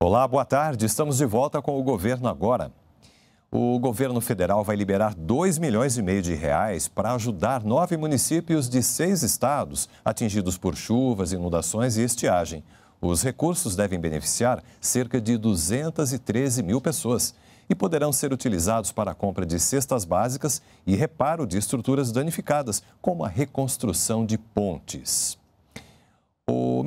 Olá, boa tarde. Estamos de volta com o governo agora. O governo federal vai liberar 2 milhões e meio de reais para ajudar nove municípios de seis estados atingidos por chuvas, inundações e estiagem. Os recursos devem beneficiar cerca de 213 mil pessoas e poderão ser utilizados para a compra de cestas básicas e reparo de estruturas danificadas, como a reconstrução de pontes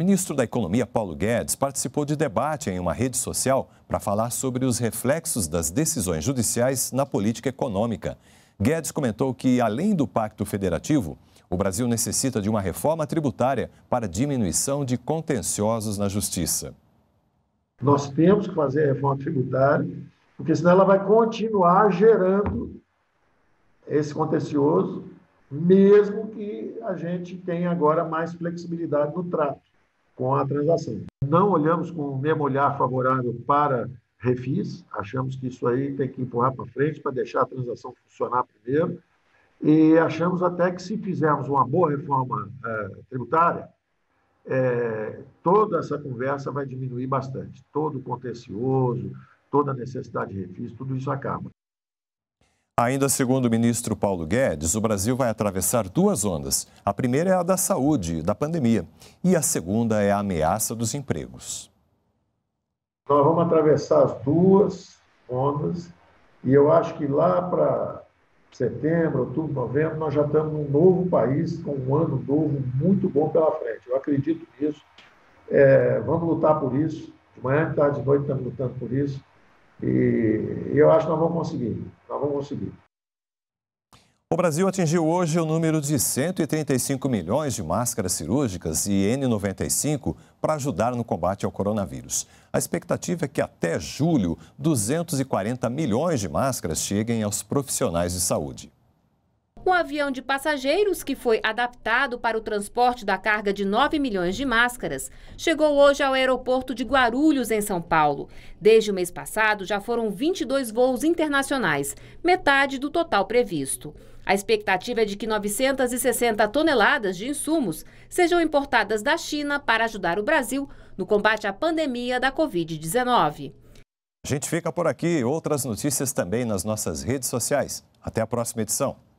ministro da Economia, Paulo Guedes, participou de debate em uma rede social para falar sobre os reflexos das decisões judiciais na política econômica. Guedes comentou que, além do Pacto Federativo, o Brasil necessita de uma reforma tributária para diminuição de contenciosos na Justiça. Nós temos que fazer a reforma tributária, porque senão ela vai continuar gerando esse contencioso, mesmo que a gente tenha agora mais flexibilidade no trato com a transação. Não olhamos com o mesmo olhar favorável para refis, achamos que isso aí tem que empurrar para frente para deixar a transação funcionar primeiro. E achamos até que se fizermos uma boa reforma eh, tributária, eh, toda essa conversa vai diminuir bastante. Todo o contencioso, toda a necessidade de refis, tudo isso acaba. Ainda segundo o ministro Paulo Guedes, o Brasil vai atravessar duas ondas. A primeira é a da saúde, da pandemia, e a segunda é a ameaça dos empregos. Nós vamos atravessar as duas ondas e eu acho que lá para setembro, outubro, novembro, nós já estamos num novo país, com um ano novo muito bom pela frente. Eu acredito nisso. É, vamos lutar por isso. De manhã, de tarde, de noite, estamos lutando por isso. E, eu acho que nós vamos conseguir. Nós vamos conseguir. O Brasil atingiu hoje o número de 135 milhões de máscaras cirúrgicas e N95 para ajudar no combate ao coronavírus. A expectativa é que até julho, 240 milhões de máscaras cheguem aos profissionais de saúde. O avião de passageiros, que foi adaptado para o transporte da carga de 9 milhões de máscaras, chegou hoje ao aeroporto de Guarulhos, em São Paulo. Desde o mês passado, já foram 22 voos internacionais, metade do total previsto. A expectativa é de que 960 toneladas de insumos sejam importadas da China para ajudar o Brasil no combate à pandemia da Covid-19. A gente fica por aqui. Outras notícias também nas nossas redes sociais. Até a próxima edição.